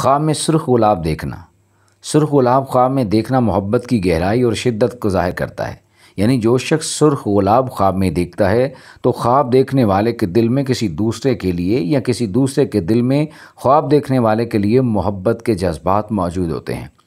ख्वाब में सुर्ख गुलाब देखना सुर्ख गुलाब ख्वाब में देखना मोहब्बत की गहराई और शिद्दत को ज़ाहिर करता है यानी जो शख्स सुर्ख गुलाब ख्वाब में देखता है तो ख्वाब देखने वाले के दिल में किसी दूसरे के लिए या किसी दूसरे के दिल में ख्वाब देखने वाले के लिए मोहब्बत के जज्बात मौजूद होते हैं